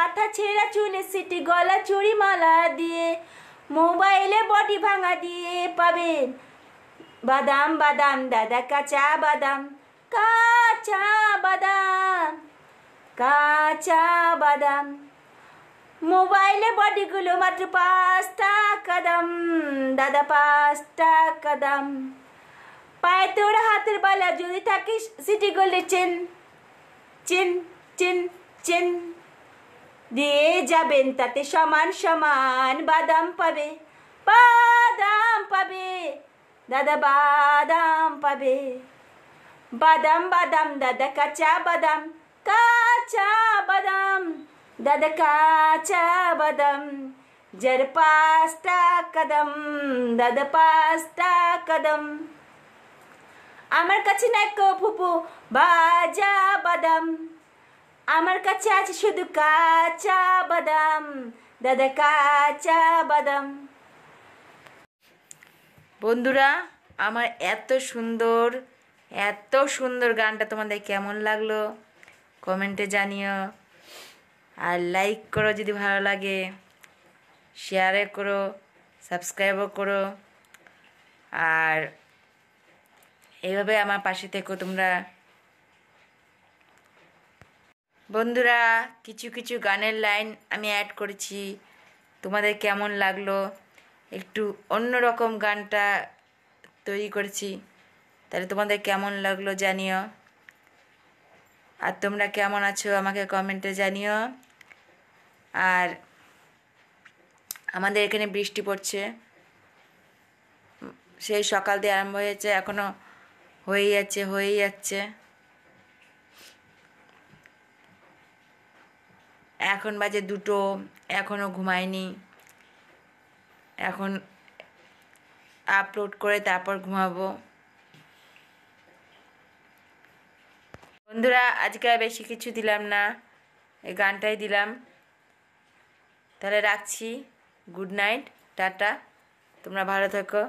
মাথা ছেঁড়া চুলে সিটি গলা চুরি মালা দিয়ে মোবাইলে বডি ভাঙা দিয়ে পাবেন বাদাম বাদাম দাদা কাঁচা বাদাম কাঁচা বাদাম কাঁচা বাদাম মোবাইলে বডিগুলো মাত্র পাঁচটা কদম দাদা পাঁচটা কদম পায়ে তোর হাতের বালা যদি থাকিস সিটি গোল্ডের চেন চেন চেন চেন দিয়ে যাবেন তাতে সমান সমান বাদাম পাবে বাদাম পাবে দাদা বাদাম পাবে বাদাম বাদাম দাদা কাঁচা বাদাম কাঁচা বাদাম দাদা কাঁচা বাদাম যার পাঁচটা কদম দাদা পাঁচটা কদম আমার কাছে নাই ফুপু বাজা বাদাম আমার কাছে আছে শুধু কাঁচা বাদাম দাদা কাঁচা বাদাম বন্ধুরা আমার এত সুন্দর এত সুন্দর গানটা তোমাদের কেমন লাগলো কমেন্টে জানিও আর লাইক করো যদি ভালো লাগে শেয়ারে করো সাবস্ক্রাইবও করো আর এইভাবে আমার পাশে থেকে তোমরা বন্ধুরা কিছু কিছু গানের লাইন আমি অ্যাড করেছি তোমাদের কেমন লাগলো একটু অন্য রকম গানটা তৈরি করেছি তাহলে তোমাদের কেমন লাগলো জানিও আর তোমরা কেমন আছো আমাকে কমেন্টে জানিও আর আমাদের এখানে বৃষ্টি পড়ছে সেই সকাল দিয়ে আরম্ভ হয়েছে এখনও হয়েই যাচ্ছে হয়েই যাচ্ছে এখন বাজে দুটো এখনও ঘুমায়নি এখন আপলোড করে তারপর ঘুমাবো বন্ধুরা আজকে আর বেশি কিছু দিলাম না এই গানটাই দিলাম তাহলে রাখছি গুড নাইট টাটা তোমরা ভালো থাকো